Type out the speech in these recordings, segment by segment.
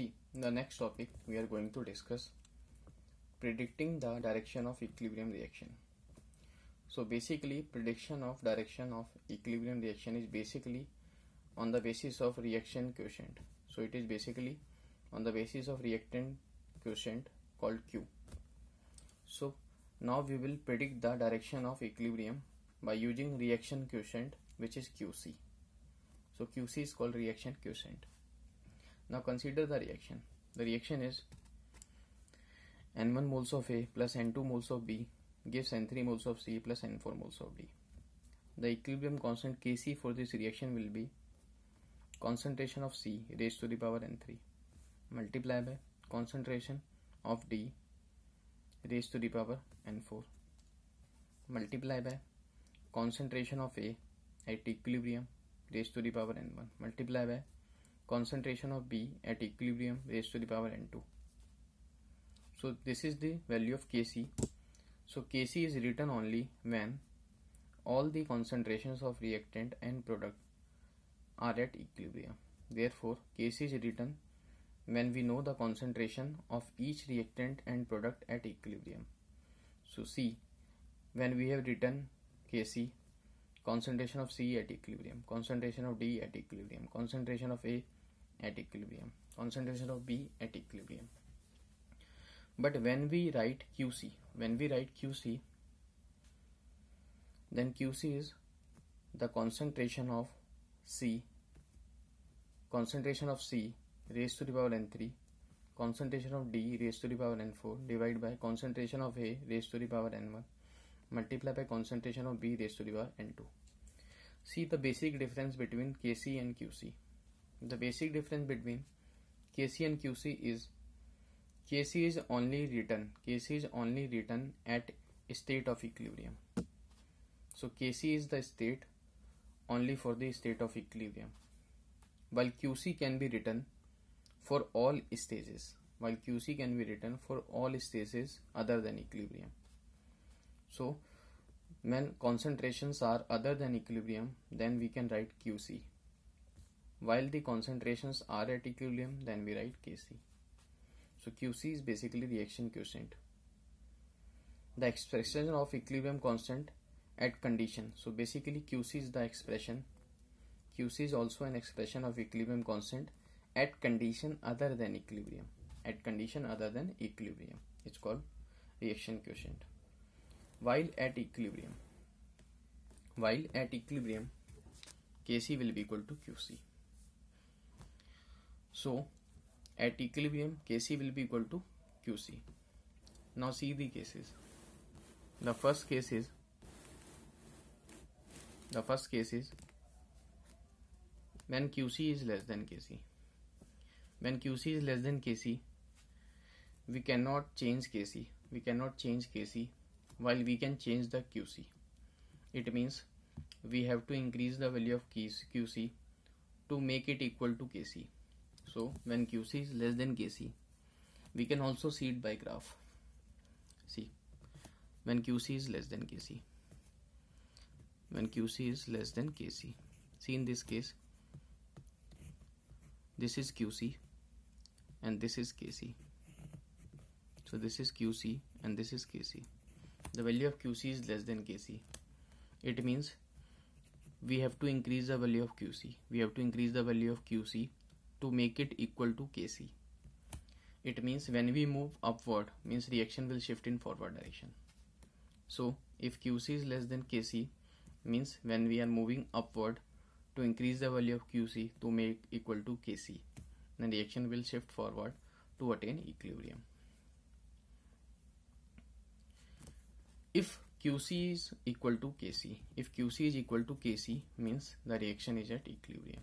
See, the next topic we are going to discuss predicting the direction of equilibrium reaction. So basically prediction of direction of equilibrium reaction is basically on the basis of reaction quotient. So it is basically on the basis of reactant quotient called Q. So now we will predict the direction of equilibrium by using reaction quotient which is QC. So QC is called reaction quotient. Now consider the reaction. The reaction is N1 moles of A plus N2 moles of B gives N3 moles of C plus N4 moles of D. The equilibrium constant Kc for this reaction will be concentration of C raised to the power N3 multiplied by concentration of D raised to the power N4 multiplied by concentration of A at equilibrium raised to the power N1 multiplied by concentration of B at equilibrium raised to the power n2. So this is the value of Kc. So Kc is written only when all the concentrations of reactant and product are at equilibrium. Therefore, Kc is written when we know the concentration of each reactant and product at equilibrium. So C, when we have written Kc, concentration of C at equilibrium, concentration of D at equilibrium, concentration of A at equilibrium concentration of B at equilibrium but when we write QC when we write QC then QC is the concentration of C concentration of C raised to the power n3 concentration of D raised to the power n4 divided by concentration of A raised to the power n1 multiplied by concentration of B raised to the power n2 see the basic difference between KC and QC the basic difference between KC and QC is KC is only written KC is only written at state of equilibrium. So KC is the state only for the state of equilibrium while QC can be written for all stages while QC can be written for all stages other than equilibrium. So when concentrations are other than equilibrium then we can write QC while the concentrations are at equilibrium, then we write Kc. So Qc is basically reaction quotient. The expression of equilibrium constant at condition. So basically Qc is the expression. Qc is also an expression of equilibrium constant at condition other than equilibrium. At condition other than equilibrium. It's called reaction quotient. While at equilibrium. While at equilibrium, Kc will be equal to Qc. So at equilibrium Kc will be equal to Qc. Now see the cases. The first case is the first case is when Qc is less than Kc. When Qc is less than Kc, we cannot change Kc. We cannot change Kc while we can change the Qc. It means we have to increase the value of Qc to make it equal to Kc. So when QC is less than KC, we can also see it by graph. See, when QC is less than KC, when QC is less than KC, see in this case, this is QC and this is KC. So this is QC and this is KC. The value of QC is less than KC. It means we have to increase the value of QC. We have to increase the value of QC to make it equal to Kc. It means when we move upward, means reaction will shift in forward direction. So if Qc is less than Kc, means when we are moving upward to increase the value of Qc to make equal to Kc, then reaction will shift forward to attain equilibrium. If QC is equal to KC, if QC is equal to KC means the reaction is at equilibrium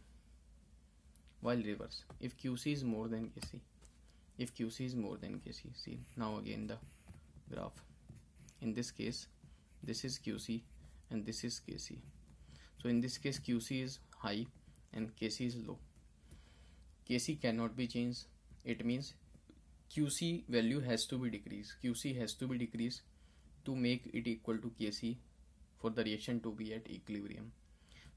while reverse if QC is more than KC if QC is more than KC see now again the graph in this case this is QC and this is KC so in this case QC is high and KC is low KC cannot be changed it means QC value has to be decreased QC has to be decreased to make it equal to KC for the reaction to be at equilibrium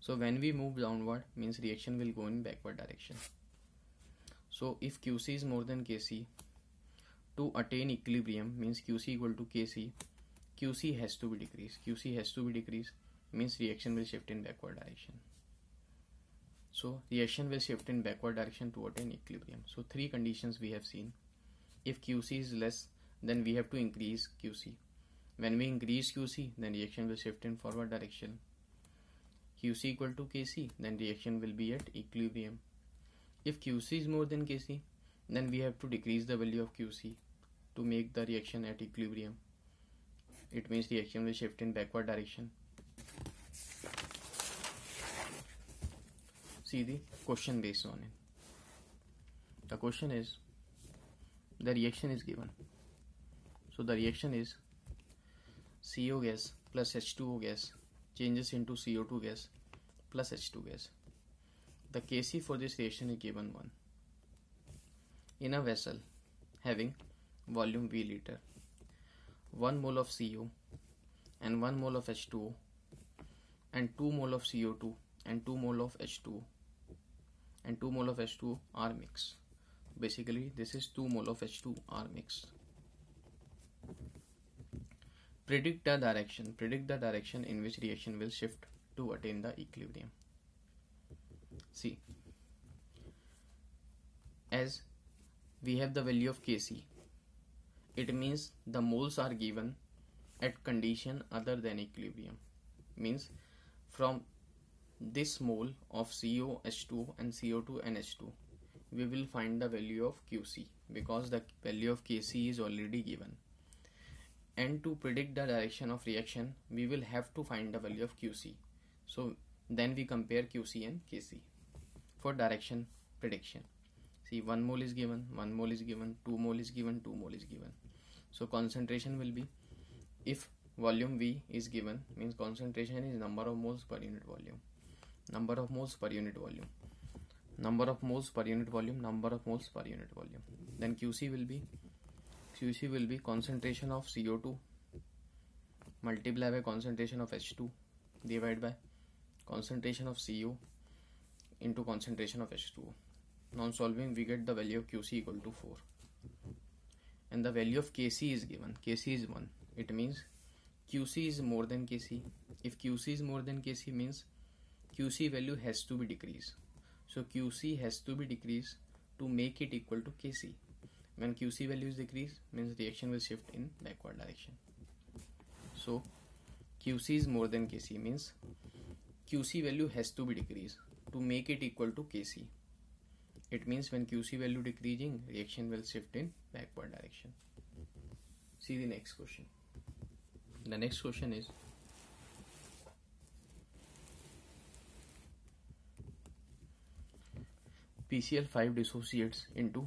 so when we move downward means reaction will go in backward direction so if qc is more than kc to attain equilibrium means qc equal to kc qc has to be decreased qc has to be decreased means reaction will shift in backward direction so reaction will shift in backward direction to attain equilibrium so three conditions we have seen if qc is less then we have to increase qc when we increase qc then reaction will shift in forward direction QC equal to KC, then reaction will be at equilibrium. If QC is more than KC, then we have to decrease the value of QC to make the reaction at equilibrium. It means reaction will shift in backward direction. See the question based on it. The question is, the reaction is given. So the reaction is CO gas plus H2O gas changes into CO2 gas plus H2 gas. The Kc for this reaction is given 1. In a vessel having volume V liter, 1 mole of CO and 1 mole of H2O and 2 mole of CO2 and 2 mole of H2 and 2 mole of H2 are mixed. Basically, this is 2 mole of H2 are mixed predict the direction predict the direction in which reaction will shift to attain the equilibrium see as we have the value of kc it means the moles are given at condition other than equilibrium means from this mole of h 2 and CO2 and H2 we will find the value of QC because the value of KC is already given and to predict the direction of reaction we will have to find the value of QC so then we compare QC and KC for direction prediction see 1 mole is given 1 mole is given 2 mole is given 2 mole is given so concentration will be if volume V is given means concentration is number of moles per unit volume number of moles per unit volume number of moles per unit volume number of moles per unit volume then QC will be QC will be concentration of CO2 multiplied by concentration of H2 divided by concentration of CO into concentration of H2. non solving we get the value of QC equal to 4 and the value of KC is given. KC is 1. It means QC is more than KC. If QC is more than KC means QC value has to be decreased. So QC has to be decreased to make it equal to KC when QC values decrease means reaction will shift in backward direction. So QC is more than KC means QC value has to be decreased to make it equal to KC. It means when QC value decreasing reaction will shift in backward direction. See the next question. The next question is PCl5 dissociates into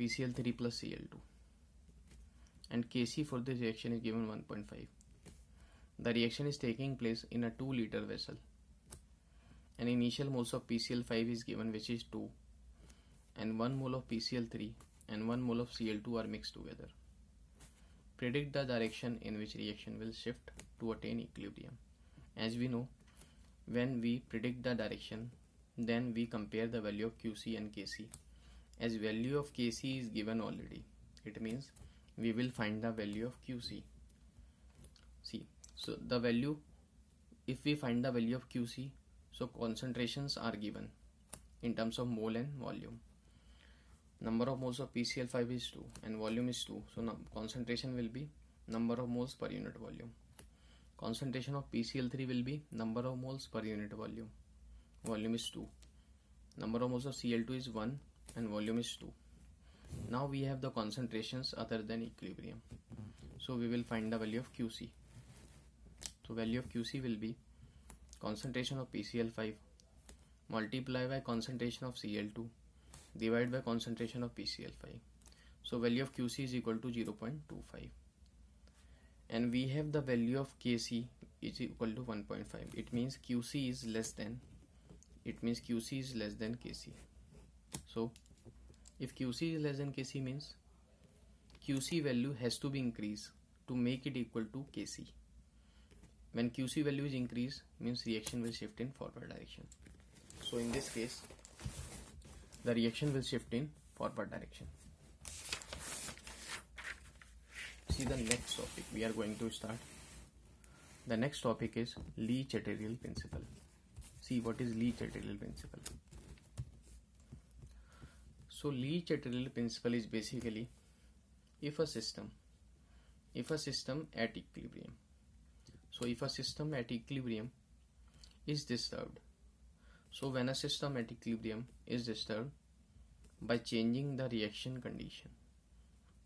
PCl3 plus Cl2 and Kc for this reaction is given 1.5. The reaction is taking place in a 2 liter vessel and initial moles of PCl5 is given which is 2 and 1 mole of PCl3 and 1 mole of Cl2 are mixed together. Predict the direction in which reaction will shift to attain equilibrium. As we know, when we predict the direction, then we compare the value of Qc and Kc as value of KC is given already. It means we will find the value of QC. See, so the value, if we find the value of QC, so concentrations are given in terms of mole and volume. Number of moles of PCl5 is 2 and volume is 2. So concentration will be number of moles per unit volume. Concentration of PCl3 will be number of moles per unit volume. Volume is 2. Number of moles of Cl2 is 1 and volume is 2 now we have the concentrations other than equilibrium so we will find the value of qc so value of qc will be concentration of pcl5 multiply by concentration of cl2 divide by concentration of pcl5 so value of qc is equal to 0.25 and we have the value of kc is equal to 1.5 it means qc is less than it means qc is less than kc so if QC is less than KC means QC value has to be increased to make it equal to KC. When QC value is increased means reaction will shift in forward direction. So in this case the reaction will shift in forward direction. See the next topic we are going to start. The next topic is Lee Chatterial principle. See what is Lee Chatterial principle. So Lee Chatterley principle is basically if a system if a system at equilibrium so if a system at equilibrium is disturbed so when a system at equilibrium is disturbed by changing the reaction condition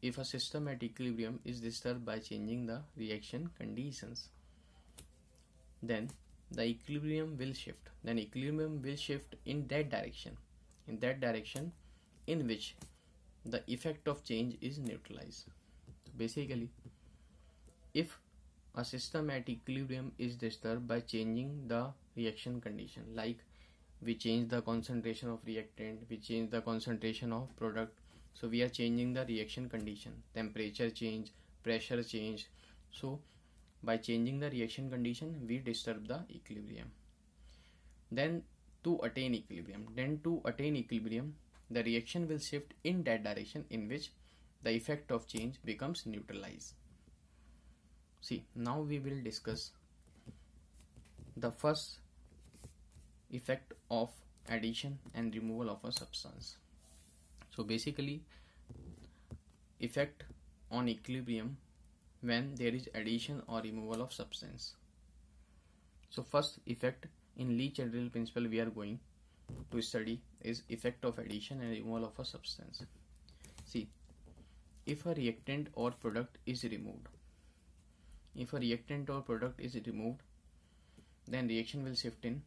if a system at equilibrium is disturbed by changing the reaction conditions then the equilibrium will shift then equilibrium will shift in that direction in that direction in which the effect of change is neutralized. Basically, if a system at equilibrium is disturbed by changing the reaction condition, like we change the concentration of reactant, we change the concentration of product, so we are changing the reaction condition, temperature change, pressure change. So, by changing the reaction condition, we disturb the equilibrium. Then, to attain equilibrium, then to attain equilibrium, the reaction will shift in that direction in which the effect of change becomes neutralized. See, now we will discuss the first effect of addition and removal of a substance. So basically effect on equilibrium when there is addition or removal of substance. So first effect in Lee-Chadwick principle we are going to study is effect of addition and removal of a substance. See, if a reactant or product is removed, if a reactant or product is removed, then reaction will shift in.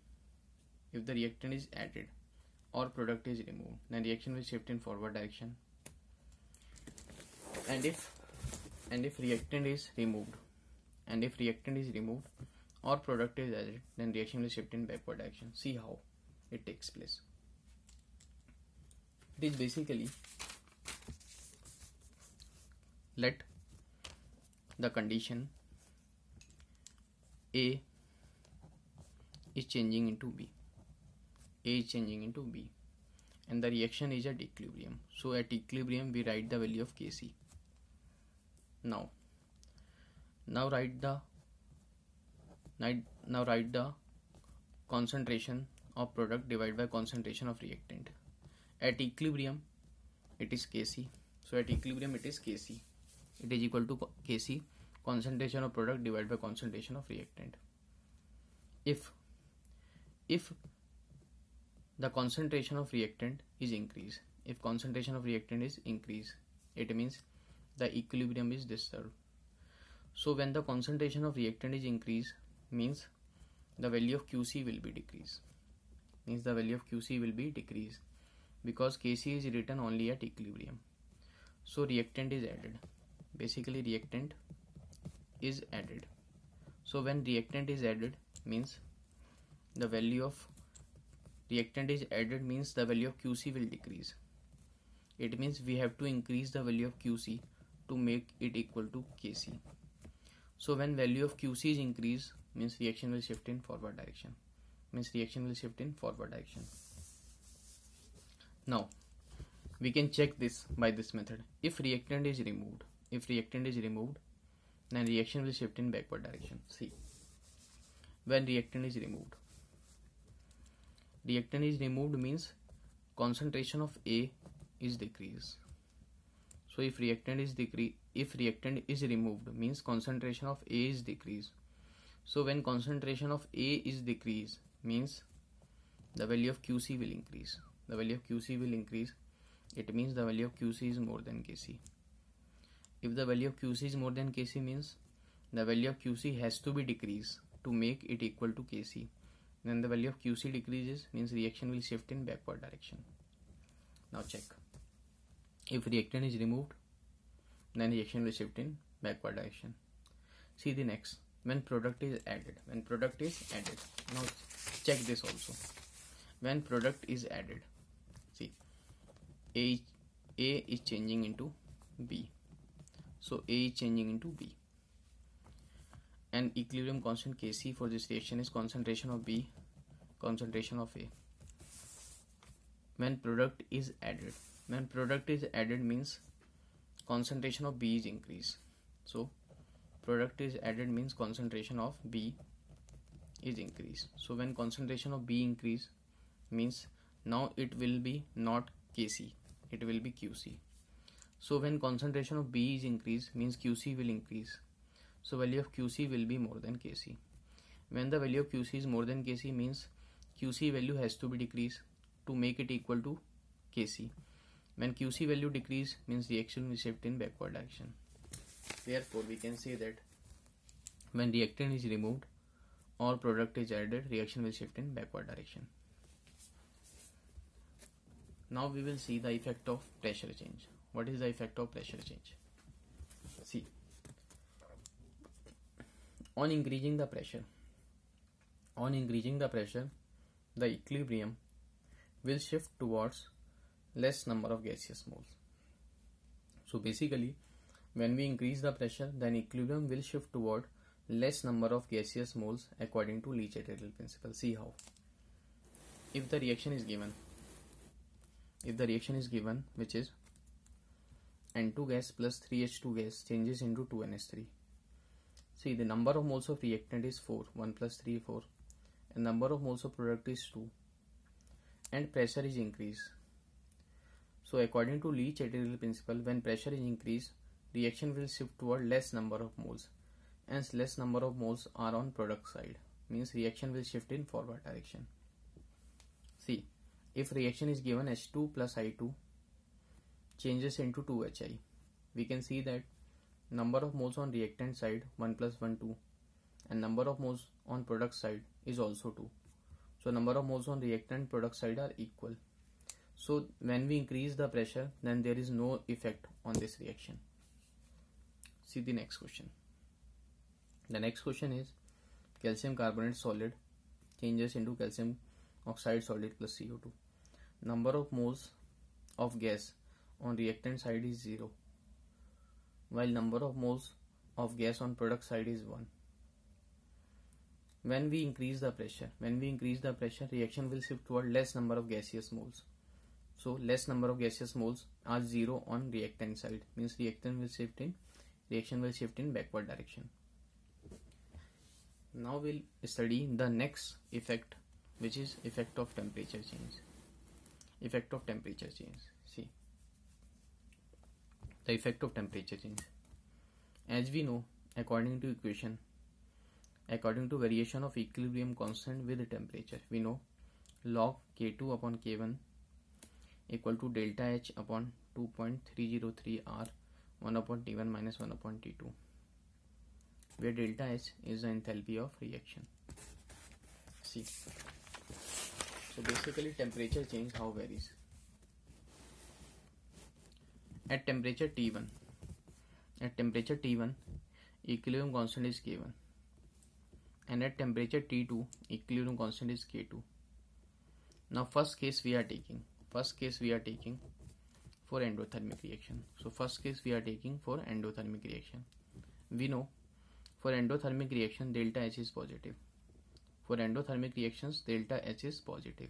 If the reactant is added or product is removed, then reaction will shift in forward direction. And if and if reactant is removed, and if reactant is removed or product is added, then reaction will shift in backward direction. See how it takes place. It is basically let the condition A is changing into B. A is changing into B and the reaction is at equilibrium. So at equilibrium we write the value of Kc. Now now write the now write the concentration of product divided by concentration of reactant at equilibrium it is kc so at equilibrium it is kc it is equal to kc concentration of product divided by concentration of reactant if if the concentration of reactant is increased if concentration of reactant is increased it means the equilibrium is disturbed so when the concentration of reactant is increased means the value of qc will be decreased means the value of QC will be decreased because KC is written only at equilibrium. So reactant is added. Basically reactant is added. So when reactant is added means the value of reactant is added means the value of QC will decrease. It means we have to increase the value of QC to make it equal to KC. So when value of QC is increased means reaction will shift in forward direction means reaction will shift in forward direction. Now we can check this by this method. If reactant is removed, if reactant is removed, then reaction will shift in backward direction. See, when reactant is removed, reactant is removed means concentration of A is decreased. So if reactant is decreased, if reactant is removed means concentration of A is decreased so when concentration of A is decreased means the value of QC will increase. The value of QC will increase. It means the value of QC is more than KC. If the value of QC is more than KC means the value of QC has to be decreased to make it equal to KC. Then the value of QC decreases means reaction will shift in backward direction. Now check. If reactant is removed then reaction will shift in backward direction. See the next when product is added when product is added now check this also when product is added see a a is changing into b so a is changing into b and equilibrium constant kc for this reaction is concentration of b concentration of a when product is added when product is added means concentration of b is increased so product is added means concentration of B is increased. So when concentration of B increase means now it will be not KC, it will be QC. So when concentration of B is increased means QC will increase. So value of QC will be more than KC. When the value of QC is more than KC means QC value has to be decreased to make it equal to KC. When QC value decrease means reaction will shift in backward direction. Therefore, we can say that when reactant is removed or product is added, reaction will shift in backward direction. Now we will see the effect of pressure change. What is the effect of pressure change? See, on increasing the pressure, on increasing the pressure, the equilibrium will shift towards less number of gaseous moles. So basically, when we increase the pressure, then equilibrium will shift toward less number of gaseous moles according to Leach-Eddington principle. See how. If the reaction is given, if the reaction is given, which is N2 gas plus 3H2 gas changes into 2NH3. See, the number of moles of reactant is 4, 1 plus 3, 4. And number of moles of product is 2. And pressure is increased. So according to Leach-Eddington principle, when pressure is increased, reaction will shift toward less number of moles as less number of moles are on product side means reaction will shift in forward direction. See, if reaction is given H2 plus I2 changes into 2HI, we can see that number of moles on reactant side 1 plus 1 2 and number of moles on product side is also 2. So number of moles on reactant product side are equal. So when we increase the pressure then there is no effect on this reaction see the next question the next question is calcium carbonate solid changes into calcium oxide solid plus CO2 number of moles of gas on reactant side is 0 while number of moles of gas on product side is 1 when we increase the pressure when we increase the pressure reaction will shift toward less number of gaseous moles so less number of gaseous moles are 0 on reactant side means reactant will shift in reaction will shift in backward direction. Now we'll study the next effect which is effect of temperature change. Effect of temperature change. See the effect of temperature change. As we know according to equation according to variation of equilibrium constant with temperature we know log k2 upon k1 equal to delta h upon 2.303 r 1 upon T1 minus 1 upon T2 where delta S is the enthalpy of reaction. See. So basically temperature change how varies. At temperature T1, at temperature T1, equilibrium constant is K1 and at temperature T2, equilibrium constant is K2. Now first case we are taking, first case we are taking for endothermic reaction. So first case we are taking for endothermic reaction. We know for endothermic reaction delta H is positive. For endothermic reactions delta H is positive.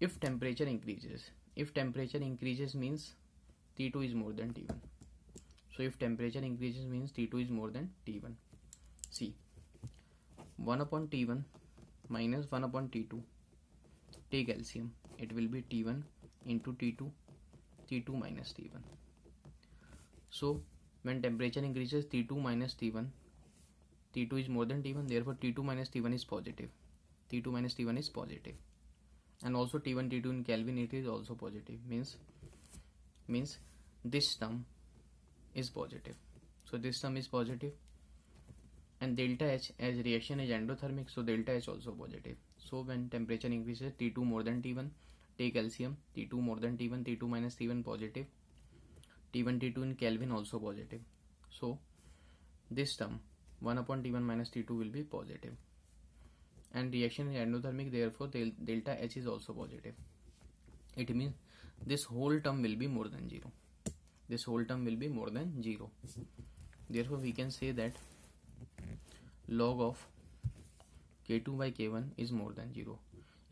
If temperature increases, if temperature increases means T2 is more than T1. So if temperature increases means T2 is more than T1. See 1 upon T1 minus 1 upon T2 take LCM it will be T1 into T2 T2 minus T1 so when temperature increases T2 minus T1 T2 is more than T1 therefore T2 minus T1 is positive T2 minus T1 is positive and also T1 T2 in Kelvin it is also positive means means this term is positive so this term is positive and delta H as reaction is endothermic so delta H also positive so when temperature increases T2 more than T1 take calcium T2 more than T1 T2 minus T1 positive T1 T2 in Kelvin also positive so this term 1 upon T1 minus T2 will be positive and reaction is endothermic therefore del delta H is also positive it means this whole term will be more than 0 this whole term will be more than 0 therefore we can say that log of k2 by k1 is more than 0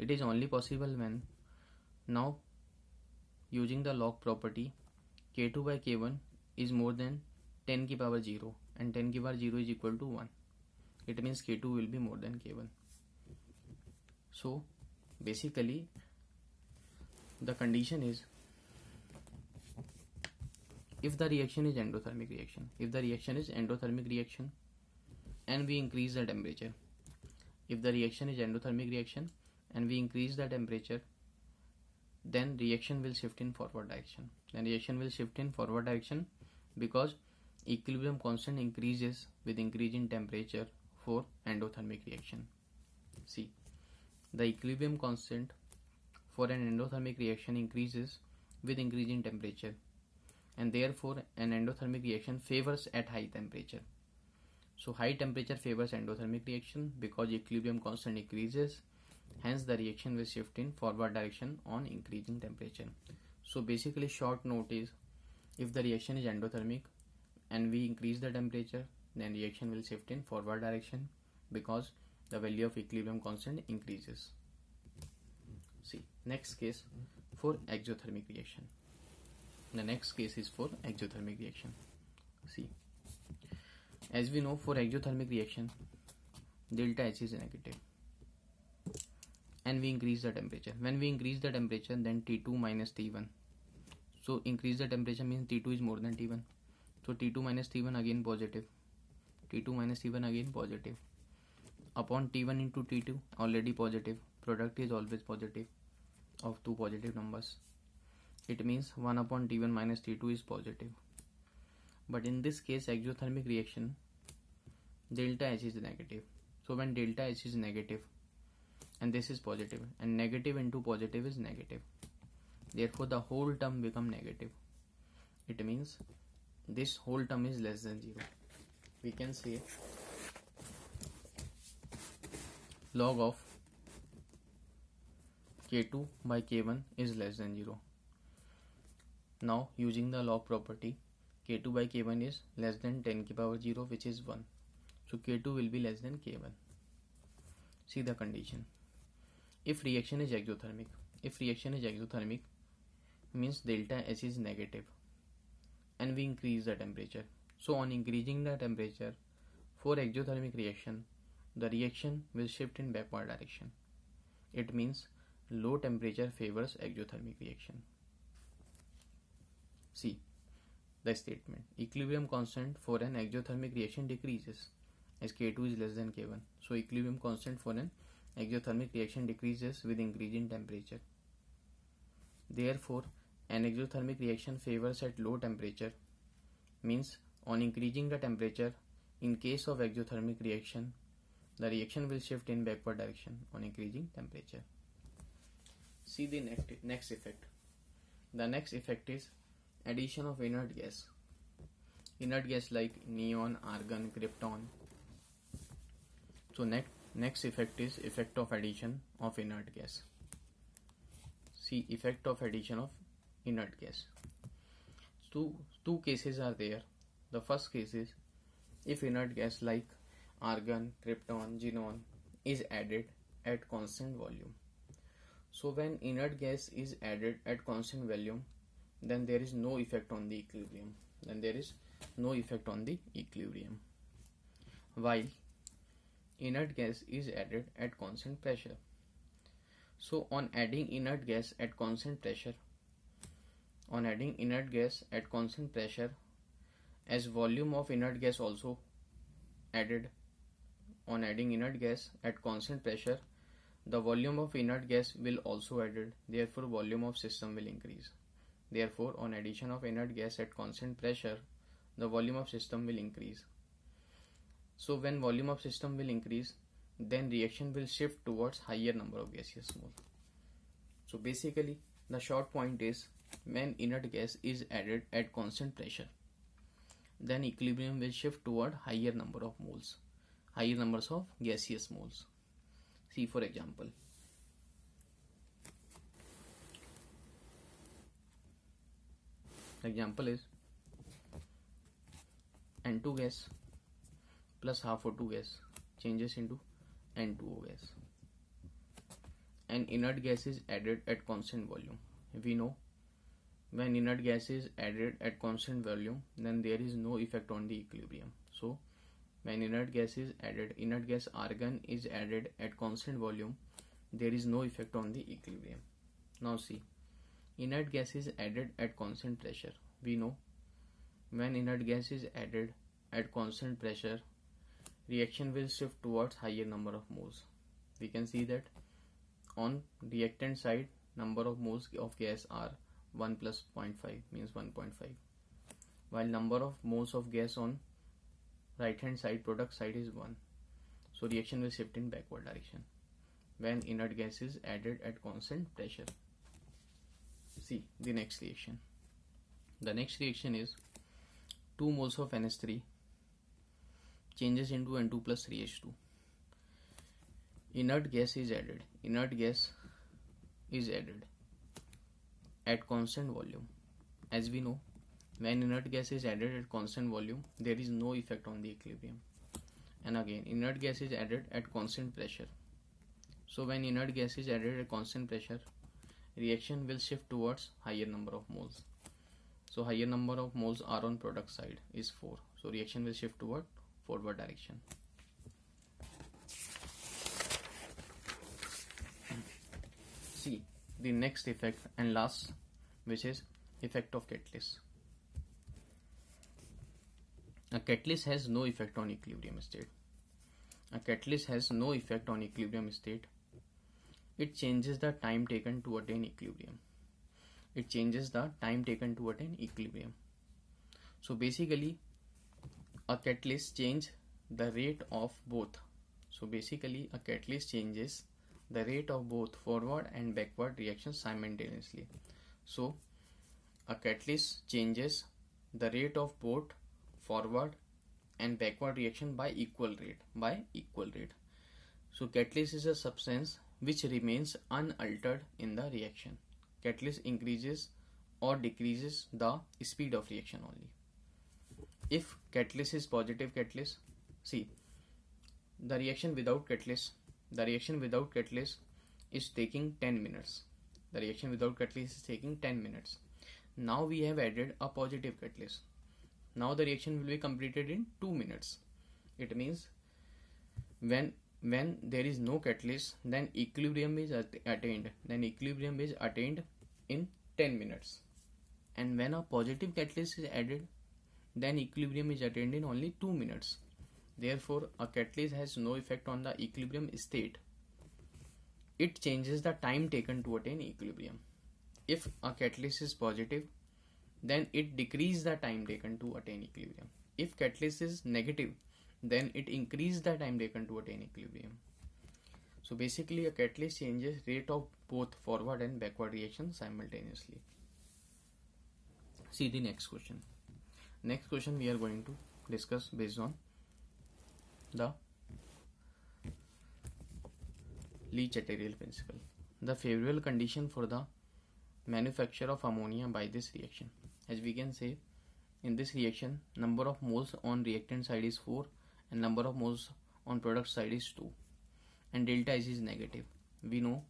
it is only possible when now using the log property k2 by k1 is more than 10 ki power 0 and 10 ki power 0 is equal to 1. It means k2 will be more than k1. So basically the condition is if the reaction is endothermic reaction if the reaction is endothermic reaction and we increase the temperature if the reaction is endothermic reaction and we increase the temperature then reaction will shift in forward direction then reaction will shift in forward direction because equilibrium constant increases with increase in temperature for endothermic reaction see the equilibrium constant for an endothermic reaction increases with increase in temperature and therefore an endothermic reaction favors at high temperature so high temperature favors endothermic reaction because equilibrium constant increases Hence, the reaction will shift in forward direction on increasing temperature. So basically short note is if the reaction is endothermic and we increase the temperature then reaction will shift in forward direction because the value of equilibrium constant increases. See next case for exothermic reaction. The next case is for exothermic reaction. See as we know for exothermic reaction delta H is negative and we increase the temperature when we increase the temperature then T2 minus T1 so increase the temperature means T2 is more than T1 so T2 minus T1 again positive T2 minus T1 again positive upon T1 into T2 already positive product is always positive of two positive numbers it means 1 upon T1 minus T2 is positive but in this case exothermic reaction delta H is negative so when delta H is negative and this is positive and negative into positive is negative therefore the whole term become negative it means this whole term is less than 0 we can say log of k2 by k1 is less than 0 now using the log property k2 by k1 is less than 10 k power 0 which is 1 so k2 will be less than k1 see the condition if reaction is exothermic if reaction is exothermic means delta s is negative and we increase the temperature so on increasing the temperature for exothermic reaction the reaction will shift in backward direction it means low temperature favors exothermic reaction see the statement equilibrium constant for an exothermic reaction decreases as k2 is less than k1 so equilibrium constant for an exothermic reaction decreases with increasing temperature. Therefore, an exothermic reaction favors at low temperature, means on increasing the temperature, in case of exothermic reaction, the reaction will shift in backward direction on increasing temperature. See the next, next effect. The next effect is addition of inert gas. Inert gas like neon, argon, krypton. So next Next effect is effect of addition of inert gas. See effect of addition of inert gas. Two, two cases are there. The first case is if inert gas like argon, krypton, xenon is added at constant volume. So when inert gas is added at constant volume, then there is no effect on the equilibrium. Then there is no effect on the equilibrium. While inert gas is added at constant pressure. So on adding inert gas at constant pressure, on adding inert gas at constant pressure, as volume of inert gas also added on adding inert gas at constant pressure, the volume of inert gas will also added, therefore volume of system will increase. Therefore, on addition of inert gas at constant pressure, the volume of system will increase. So when volume of system will increase, then reaction will shift towards higher number of gaseous mole. So basically the short point is when inert gas is added at constant pressure, then equilibrium will shift toward higher number of moles, higher numbers of gaseous moles. See for example, example is N2 gas plus half O2 gas changes into N2O gas. An inert gas is added at constant volume. We know when inert gas is added at constant volume, then there is no effect on the equilibrium. So, when inert gas is added, inert gas argon is added at constant volume, there is no effect on the equilibrium. Now see, inert gas is added at constant pressure. We know when inert gas is added at constant pressure, reaction will shift towards higher number of moles. We can see that on reactant side number of moles of gas are 1 plus 0.5 means 1.5 while number of moles of gas on right hand side product side is 1 so reaction will shift in backward direction when inert gas is added at constant pressure see the next reaction the next reaction is 2 moles of NH3 changes into N2 plus 3H2. Inert gas is added. Inert gas is added at constant volume. As we know, when inert gas is added at constant volume, there is no effect on the equilibrium. And again, inert gas is added at constant pressure. So when inert gas is added at constant pressure, reaction will shift towards higher number of moles. So higher number of moles are on product side is 4. So reaction will shift toward forward direction. See the next effect and last which is effect of catalyst. A catalyst has no effect on equilibrium state. A catalyst has no effect on equilibrium state. It changes the time taken to attain equilibrium. It changes the time taken to attain equilibrium. So basically a catalyst change the rate of both so basically a catalyst changes the rate of both forward and backward reactions simultaneously so a catalyst changes the rate of both forward and backward reaction by equal rate by equal rate so catalyst is a substance which remains unaltered in the reaction catalyst increases or decreases the speed of reaction only if catalyst is positive catalyst see the reaction without catalyst the reaction without catalyst is taking 10 minutes the reaction without catalyst is taking 10 minutes now we have added a positive catalyst now the reaction will be completed in 2 minutes it means when when there is no catalyst then equilibrium is at attained then equilibrium is attained in 10 minutes and when a positive catalyst is added then equilibrium is attained in only 2 minutes. Therefore, a catalyst has no effect on the equilibrium state. It changes the time taken to attain equilibrium. If a catalyst is positive, then it decreases the time taken to attain equilibrium. If catalyst is negative, then it increases the time taken to attain equilibrium. So basically a catalyst changes rate of both forward and backward reaction simultaneously. See the next question next question we are going to discuss based on the Lee Chatteriel principle the favorable condition for the manufacture of ammonia by this reaction as we can say in this reaction number of moles on reactant side is 4 and number of moles on product side is 2 and delta s is negative we know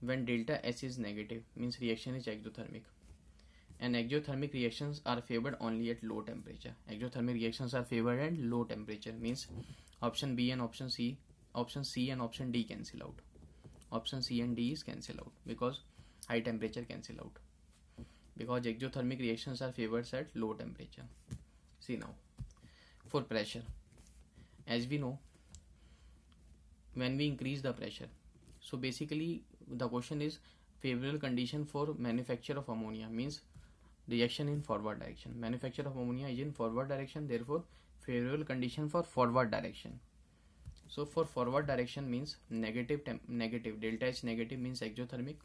when delta s is negative means reaction is exothermic and exothermic reactions are favored only at low temperature. Exothermic reactions are favored at low temperature means option B and option C, option C and option D cancel out. Option C and D is cancel out because high temperature cancel out. Because exothermic reactions are favored at low temperature. See now, for pressure, as we know, when we increase the pressure, so basically the question is favorable condition for manufacture of ammonia means reaction in forward direction. Manufacture of ammonia is in forward direction, therefore favorable condition for forward direction. So for forward direction means negative negative delta H negative means exothermic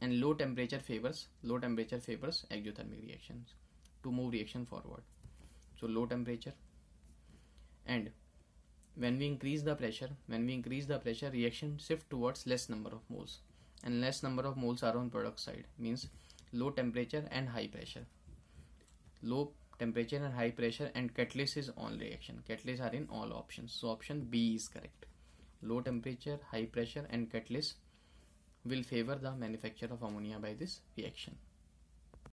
and low temperature favors low temperature favors exothermic reactions to move reaction forward. So low temperature and when we increase the pressure when we increase the pressure reaction shift towards less number of moles and less number of moles are on product side means low temperature and high pressure low temperature and high pressure and catalyst is on reaction Catalyst are in all options so option b is correct low temperature high pressure and catalyst will favor the manufacture of ammonia by this reaction